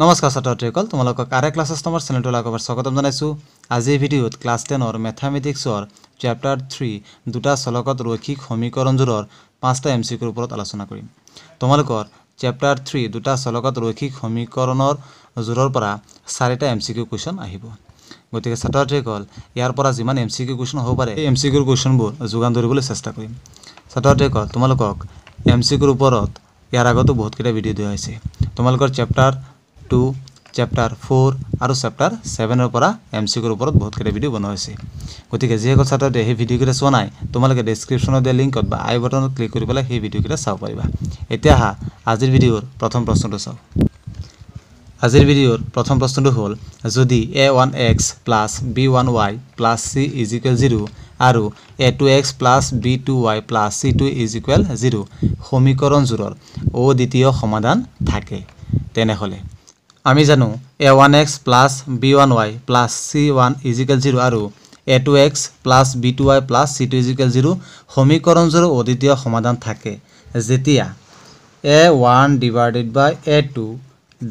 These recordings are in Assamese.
নমস্কাৰ ছাত্ৰীসকল তোমালোকক আৰ এক ক্লাছ অষ্টমৰ চেনেলটোলৈ আকৌ স্বাগতম জনাইছোঁ আজিৰ ভিডিঅ'ত ক্লাছ টেনৰ মেথামেটিক্সৰ চেপ্টাৰ থ্ৰী দুটা চলকত ৰৈক্ষিক সমীকৰণযোৰৰ পাঁচটা এম চি কিউৰ ওপৰত আলোচনা কৰিম তোমালোকৰ চেপ্টাৰ থ্ৰী দুটা চলকত ৰৈক্ষিক সমীকৰণৰ যোৰৰ পৰা চাৰিটা এম চি কিউ কুৱেশ্যন আহিব গতিকে ছাত্ৰীসকল ইয়াৰ পৰা যিমান এম চি কিউ কুৱেশ্যন হ'ব পাৰে এই এম চি কিউৰ কুৱেশ্যনবোৰ যোগান ধৰিবলৈ চেষ্টা কৰিম ছাত্ৰীসকল তোমালোকক এম চি কিউৰ ওপৰত ইয়াৰ আগতো বহুতকেইটা ভিডিঅ' দিয়া হৈছে তোমালোকৰ চেপ্টাৰ টু চেপ্টাৰ ফ'ৰ আৰু চেপ্টাৰ ছেভেনৰ পৰা এম চি কুৰ ওপৰত বহুতকেইটা ভিডিঅ' বনাইছে গতিকে যিসকল ছাত্ৰহঁতে সেই ভিডিঅ'কেইটা চোৱা নাই তোমালোকে ডিছক্ৰিপশ্যনত দিয়া লিংকত বা আই বটনত ক্লিক কৰি পেলাই সেই ভিডিঅ'কেইটা চাব পাৰিবা এতিয়া আহা আজিৰ ভিডিঅ'ৰ প্ৰথম প্ৰশ্নটো চাওক আজিৰ ভিডিঅ'ৰ প্ৰথম প্ৰশ্নটো হ'ল যদি a one x plus b one y plus c is equal zero' আৰু a two x plus b two y plus c two is equal zero' সমীকৰণযোৰৰ অ দ্বিতীয় সমাধান থাকে তেনেহ'লে আমি জানো a one x plus b one y plus c one is equal zero আৰু a two x plus b two y plus c two is equal zero সমীকৰণযোৰো অদ্বিতীয় সমাধান থাকে যেতিয়া a one divided by a two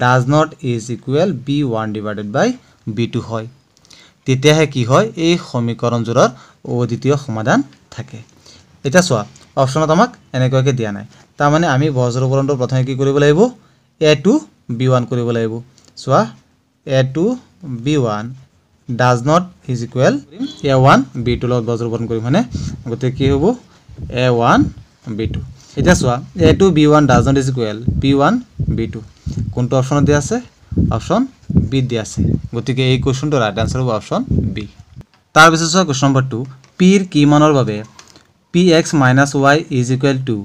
does not is equal b one divided by b two হয় তেতিয়াহে কি হয় এই সমীকৰণযোৰৰ অদ্বিতীয় সমাধান থাকে এতিয়া চোৱা অপশ্যনত আমাক এনেকুৱাকৈ দিয়া নাই তাৰমানে আমি বজ্ৰপূৰণটো প্ৰথমে কি কৰিব লাগিব এ টু বি ওৱান কৰিব লাগিব চোৱা a two b one does not is equal a one b টুৰ লগত বজ্ৰপণ কৰিম মানে গতিকে কি হ'ব এ ওৱান বি টু এতিয়া চোৱা a two b one does not is equal b one b two কোনটো অপশ্যনত দিয়া আছে অপশ্যন বি দিয়া আছে গতিকে এই কুৱেশ্যনটো ৰাইট আনচাৰ হ'ব অপশ্যন বি তাৰপিছত চোৱা কুৱেশ্যন নম্বৰ টু পিৰ কিমানৰ বাবে p x minus y is equal to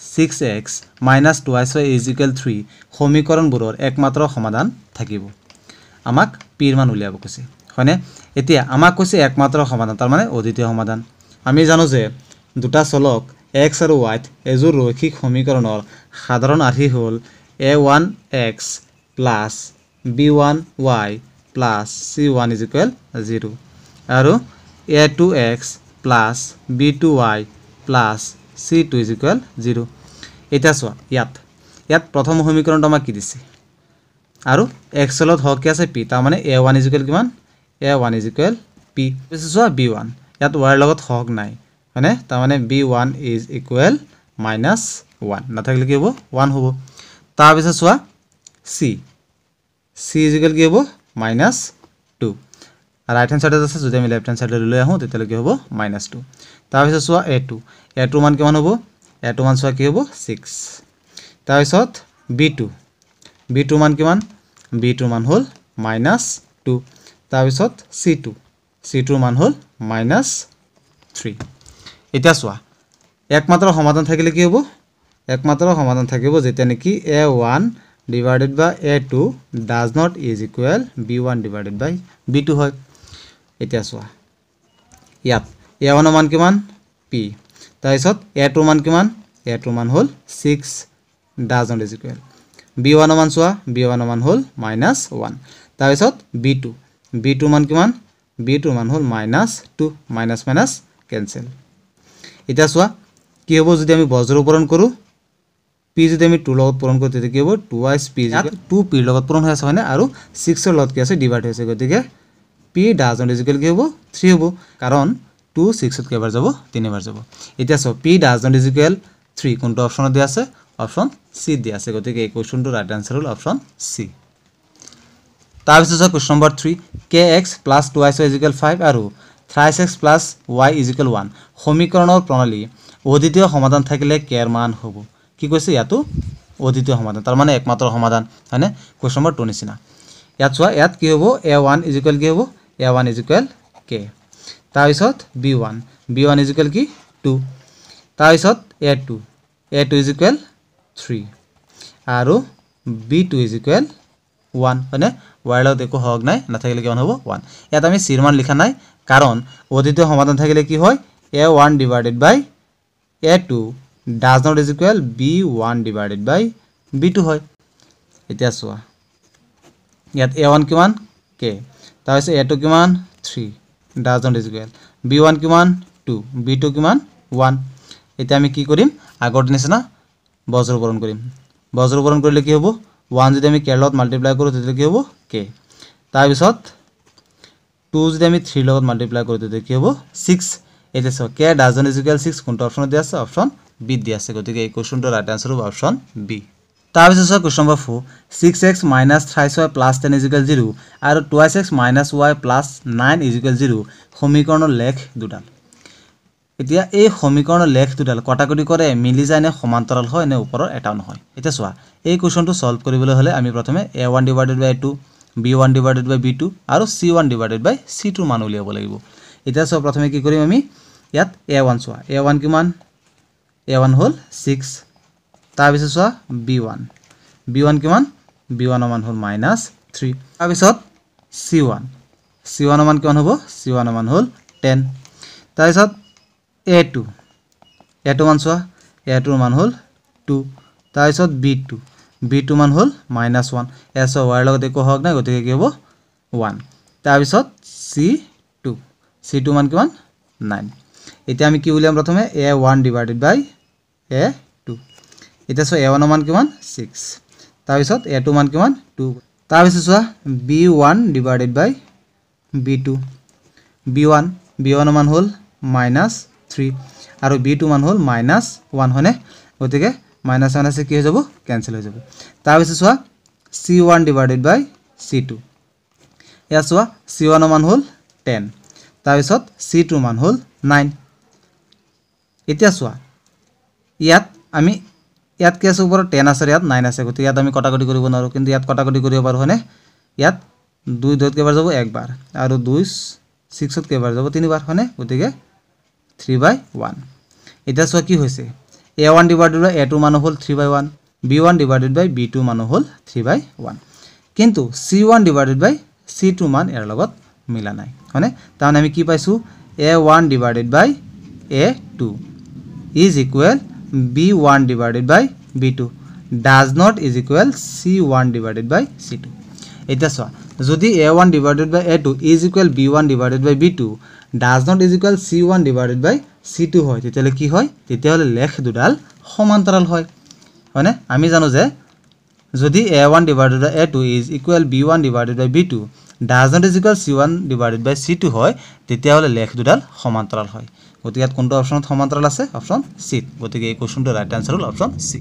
6x x minus টুৱাইছৰ ইজিকেল থ্ৰী সমীকৰণবোৰৰ একমাত্ৰ সমাধান থাকিব আমাক পিৰ মান উলিয়াব কৈছে হয়নে এতিয়া আমাক কৈছে একমাত্ৰ সমাধান তাৰমানে অদ্বিতীয় সমাধান আমি জানো যে দুটা চলক এক্স আৰু ৱাইত এযোৰ ৰৈখিক সমীকৰণৰ সাধাৰণ আৰ্হি হ'ল a one x plus b one y plus c one is equal zero আৰু a two x plus b two y plus c two is equal zero এটা চা ইয়াত ইয়াত প্রথম সমীকরণ আমাক কি দিছে আর এক্সেলত হকি আছে পি তার মানে এ ওয়ান ইজ ইকুয়াল কিমান a one is equal p পিছে চা বি ওয়ান ইয়াত ওয়ার লগত হক নাই মানে তার মানে b one is equal minus one না থাকলে কি হব ওয়ান হব তারপরে চা সি সি ইজ ইকুয়াল কি হব মাইনাস ৰাইট হেণ্ড চাইডত আছে যদি আমি লেফ্ট হেণ্ড চাইডলৈ লৈ আহোঁ তেতিয়ালৈ কি হ'ব মাইনাছ টু তাৰপিছত চোৱা এ টু এ টু মান কিমান হ'ব এ টু মান চোৱা কি হ'ব ছিক্স তাৰপিছত বি টু বি টু মান কিমান বি টু মান হ'ল মাইনাছ টু তাৰপিছত চি টু চি টুৰ মান হ'ল মাইনাছ থ্ৰী এতিয়া চোৱা একমাত্ৰ সমাধান থাকিলে কি হ'ব একমাত্ৰ সমাধান থাকিব যেতিয়া নেকি a one divided by a two does not is equal b one divided by b two হয় এতিয়া চোৱা ইয়াত এ ওৱানৰ মান কিমান পি তাৰপিছত এ টুৰ মান কিমান এ টুৰ মান হ'ল ছিক্স ডাজন ডিজিকুৱেল বি ওৱানৰ মান চোৱা বি ওৱানৰ মান হ'ল মাইনাছ ওৱান তাৰপিছত বি টু বি টুৰ মান কিমান বি টুৰ মান হ'ল minus two minus minus cancel এতিয়া চোৱা কি হ'ব যদি আমি বজ্ৰ পূৰণ কৰোঁ পি যদি আমি টুৰ লগত পূৰণ কৰোঁ তেতিয়া কি হ'ব টু ৱাইছ পি টু পিৰ লগত পূৰণ হৈ আছে হয়নে আৰু ছিক্সৰ লগত কি আছে ডিভাইড হৈ আছে গতিকে পি ডাজন্ট ইজিকেল কি হ'ব থ্ৰী হ'ব কাৰণ টু ছিক্সত কেইবাৰ যাব তিনিবাৰ যাব এতিয়া চাওক পি ডাজন্ট ইজিকেল থ্ৰী কোনটো অপশ্যনত দিয়া আছে অপশ্যন চি দিয়া আছে গতিকে এই কুৱেশ্যনটো ৰাইট আনচাৰ হ'ল অপশ্যন চি তাৰপিছত চাওক question number three k x plus two আইচ ইজিকেল ফাইভ আৰু thrice x plus y is equal one সমীকৰণৰ প্ৰণালী অদ্বিতীয় সমাধান থাকিলে কেৰ মান হ'ব কি কৈছে ইয়াতো অদ্বিতীয় সমাধান তাৰমানে একমাত্ৰ সমাধান হয়নে কুৱেশ্যন নম্বৰ টু নিচিনা ইয়াত চোৱা ইয়াত কি হ'ব এ ওৱান ইজিকুৱেল কি হ'ব ए ओवान इज इकुअल के तान बी ओवान इज इकुअल कि two two a two is equal three और b two is equal one है वायर लगता एक सहक ना नाथकिले कौन हम ओवान इतना सीर मान लिखा ना कारण अतीत समाधान थे कि है a one divided by two does not is equal b one divided by है इतना चुना इतना ए ओवान कि के তাৰপিছত এ টু কিমান three does not is equal b one কিমান টু বি টু কিমান ওৱান এতিয়া আমি কি কৰিম আগৰ নিচিনা বজ্ৰপৰণ কৰিম বজ্ৰপৰণ কৰিলে কি হ'ব ওৱান যদি আমি কেৰ লগত মাল্টিপ্লাই কৰোঁ তেতিয়া কি হ'ব কে তাৰপিছত টু যদি আমি থ্ৰীৰ লগত মাল্টিপ্লাই কৰোঁ তেতিয়া কি হ'ব ছিক্স এতিয়া চাওক k does not is equal six কোনটো অপশ্যনত দিয়া আছে অপশ্যন বিত দিয়া আছে গতিকে এই কুৱেশ্যনটো ৰাইট আনচাৰ হ'ব অপশ্যন বি তাৰপিছত question number four six x minus thrice y plus ten is equal zero আৰু twice x minus y plus nine is equal zero সমীকৰণৰ লেখ দুডাল এতিয়া এই সমীকৰণৰ লেখ দুডাল কটাকুটি কৰে মিলি যায় নে সমান্তৰাল হয় নে ওপৰৰ এটাও নহয় এতিয়া চোৱা এই কুৱেশ্যনটো ছল্ভ কৰিবলৈ হ'লে আমি প্ৰথমে a one divided by two b one divided by b two আৰু c one divided by c টুৰ মান উলিয়াব লাগিব এতিয়া চোৱা প্ৰথমে কি কৰিম আমি ইয়াত এ ওৱান চোৱা এ ওৱান কিমান এ ওৱান হ'ল ছিক্স তাৰপিছত চোৱা বি ওৱান বি ওৱান কিমান বি ওৱানৰ মান হ'ল মাইনাছ থ্ৰী তাৰপিছত চি ওৱান চি ওৱানৰ মান কিমান হ'ব চি ওৱানৰ মান হ'ল টেন তাৰপিছত এ টু এ টু মান চোৱা এ টুৰ মান হ'ল টু তাৰপিছত বি টু বি টু মান হ'ল মাইনাছ ওৱান এছৰ ৱাইৰ লগত একো হওক নাই গতিকে কি হ'ব ওৱান তাৰপিছত চি টু চি টু মান কিমান নাইন এতিয়া আমি কি উলিয়াম প্ৰথমে এ ওৱান ডিভাইডেড বাই এ এতিয়া চোৱা এ ওৱানৰ মান কিমান ছিক্স তাৰপিছত এ টু মান কিমান টু তাৰপিছত চোৱা b one divided by b two b one b ওৱানৰ মান হ'ল মাইনাছ থ্ৰী আৰু বি টু মান হ'ল মাইনাছ ওৱান হয়নে গতিকে মাইনাছ মাইনাছে কি হৈ যাব কেঞ্চেল হৈ যাব তাৰপিছত চোৱা c one divided by c two ইয়াত চোৱা চি ওৱানৰ মান হ'ল টেন তাৰপিছত চি টুৰ মান হ'ল নাইন এতিয়া চোৱা ইয়াত আমি ইয়াত কি আছে ওপৰত টেন আছে ইয়াত নাইন আছে গতিকে ইয়াত আমি কটাকটি কৰিব নোৱাৰোঁ কিন্তু ইয়াত কটাকটি কৰিব পাৰোঁ হয়নে ইয়াত দুই দুইত কেইবাৰ যাব একবাৰ আৰু দুই ছিক্সত কেইবাৰ যাব তিনিবাৰ হয়নে গতিকে থ্ৰী বাই ওৱান এতিয়া চোৱা কি হৈছে a one divided by a two মানুহ হ'ল three by one b one divided by b two মানুহ হ'ল থ্ৰী বাই ওৱান কিন্তু c one divided by c two মান ইয়াৰ লগত মিলা নাই হয়নে তাৰমানে আমি কি পাইছোঁ a one divided by a two is equal b1 divided by b2 does not is equal c1 divided by c2 এটা সোয়া যদি a1 divided by a2 is equal b1 divided by b2 does not is equal c1 divided by c2 হয় তেতিয়া কি হয় তেতিয়া হলে লেখ দুডাল সমান্তরাল হয় মানে আমি জানো যে যদি a1 divided by a2 is equal b1 divided by b2 does not is equal c one divided by c two হয় তেতিয়াহ'লে লেখ দুডাল সমান্তৰাল হয় গতিকে ইয়াত কোনটো অপশ্যনত সমান্তৰাল আছে অপশ্যন চিত গতিকে এই কুৱেশ্যনটোৰ ৰাইট আনচাৰ হ'ল অপশ্যন চি